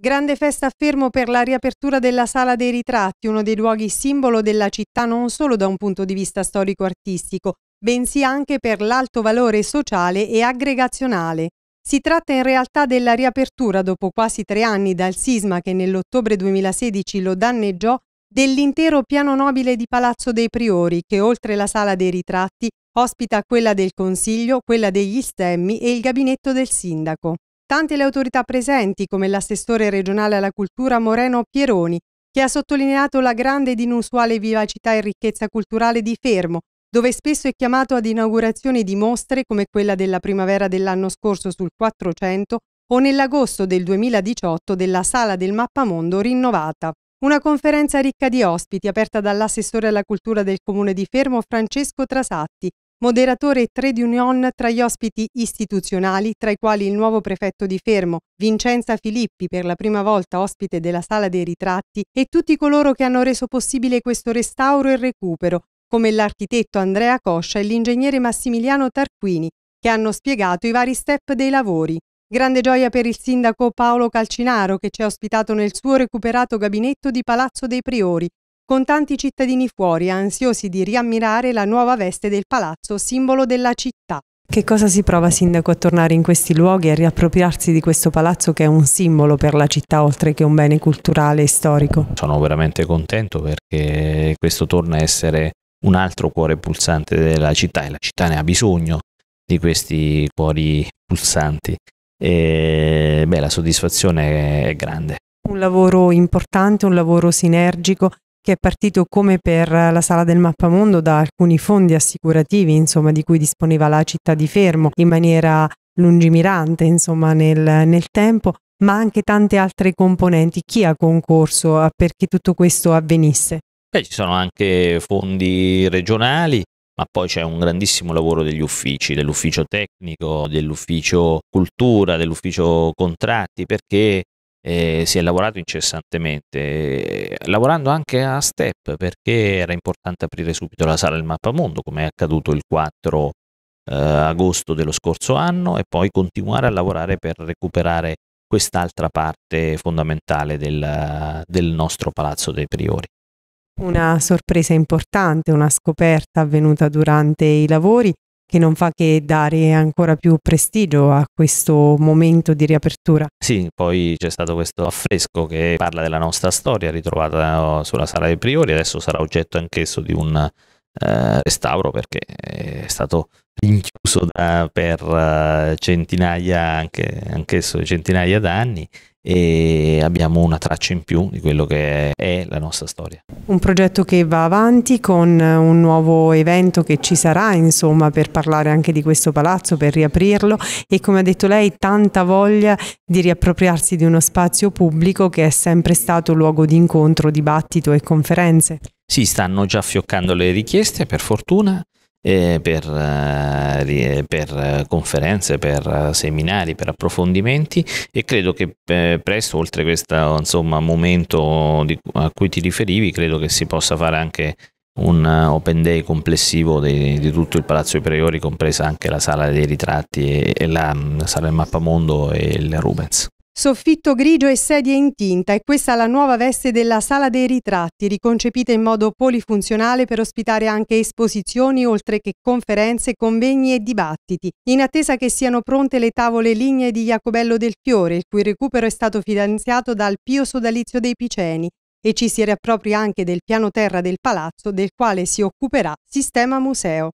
Grande festa a Fermo per la riapertura della Sala dei Ritratti, uno dei luoghi simbolo della città non solo da un punto di vista storico-artistico, bensì anche per l'alto valore sociale e aggregazionale. Si tratta in realtà della riapertura, dopo quasi tre anni dal sisma che nell'ottobre 2016 lo danneggiò, dell'intero piano nobile di Palazzo dei Priori, che oltre la Sala dei Ritratti ospita quella del Consiglio, quella degli stemmi e il gabinetto del Sindaco. Tante le autorità presenti, come l'assessore regionale alla cultura Moreno Pieroni, che ha sottolineato la grande ed inusuale vivacità e ricchezza culturale di Fermo, dove spesso è chiamato ad inaugurazioni di mostre come quella della primavera dell'anno scorso sul 400 o nell'agosto del 2018 della Sala del Mappamondo rinnovata. Una conferenza ricca di ospiti aperta dall'assessore alla cultura del comune di Fermo Francesco Trasatti, moderatore e trade union tra gli ospiti istituzionali, tra i quali il nuovo prefetto di Fermo, Vincenza Filippi, per la prima volta ospite della Sala dei Ritratti, e tutti coloro che hanno reso possibile questo restauro e recupero, come l'architetto Andrea Coscia e l'ingegnere Massimiliano Tarquini, che hanno spiegato i vari step dei lavori. Grande gioia per il sindaco Paolo Calcinaro che ci ha ospitato nel suo recuperato gabinetto di Palazzo dei Priori, con tanti cittadini fuori ansiosi di riammirare la nuova veste del palazzo, simbolo della città. Che cosa si prova, Sindaco, a tornare in questi luoghi e a riappropriarsi di questo palazzo che è un simbolo per la città, oltre che un bene culturale e storico? Sono veramente contento perché questo torna a essere un altro cuore pulsante della città e la città ne ha bisogno di questi cuori pulsanti. E beh, la soddisfazione è grande. Un lavoro importante, un lavoro sinergico che è partito come per la sala del mappamondo da alcuni fondi assicurativi, insomma, di cui disponeva la città di Fermo in maniera lungimirante, insomma, nel, nel tempo, ma anche tante altre componenti. Chi ha concorso eh, perché tutto questo avvenisse? Beh, ci sono anche fondi regionali, ma poi c'è un grandissimo lavoro degli uffici, dell'ufficio tecnico, dell'ufficio cultura, dell'ufficio contratti, perché eh, si è lavorato incessantemente, eh, lavorando anche a step perché era importante aprire subito la sala del mappamondo, come è accaduto il 4 eh, agosto dello scorso anno, e poi continuare a lavorare per recuperare quest'altra parte fondamentale del, del nostro Palazzo dei Priori. Una sorpresa importante, una scoperta avvenuta durante i lavori che non fa che dare ancora più prestigio a questo momento di riapertura. Sì, poi c'è stato questo affresco che parla della nostra storia ritrovata oh, sulla Sala dei Priori, adesso sarà oggetto anch'esso di un eh, restauro perché è stato rinchiuso per eh, centinaia, anche, anch'esso centinaia d'anni e abbiamo una traccia in più di quello che è la nostra storia. Un progetto che va avanti con un nuovo evento che ci sarà insomma per parlare anche di questo palazzo, per riaprirlo e come ha detto lei tanta voglia di riappropriarsi di uno spazio pubblico che è sempre stato luogo di incontro, dibattito e conferenze. Sì, stanno già fioccando le richieste per fortuna eh, eh, per, eh, per, conferenze, per eh, seminari, per approfondimenti e credo che eh, presto, oltre a questo insomma, momento di, a cui ti riferivi, credo che si possa fare anche un eh, open day complessivo di, di tutto il Palazzo dei Priori, compresa anche la sala dei ritratti e, e la, mm, la, sala del mappamondo e il Rubens. Soffitto grigio e sedie in tinta è questa la nuova veste della Sala dei Ritratti, riconcepita in modo polifunzionale per ospitare anche esposizioni oltre che conferenze, convegni e dibattiti, in attesa che siano pronte le tavole lignee di Jacobello del Fiore, il cui recupero è stato finanziato dal Pio Sodalizio dei Piceni e ci si riappropria anche del piano terra del palazzo del quale si occuperà Sistema Museo.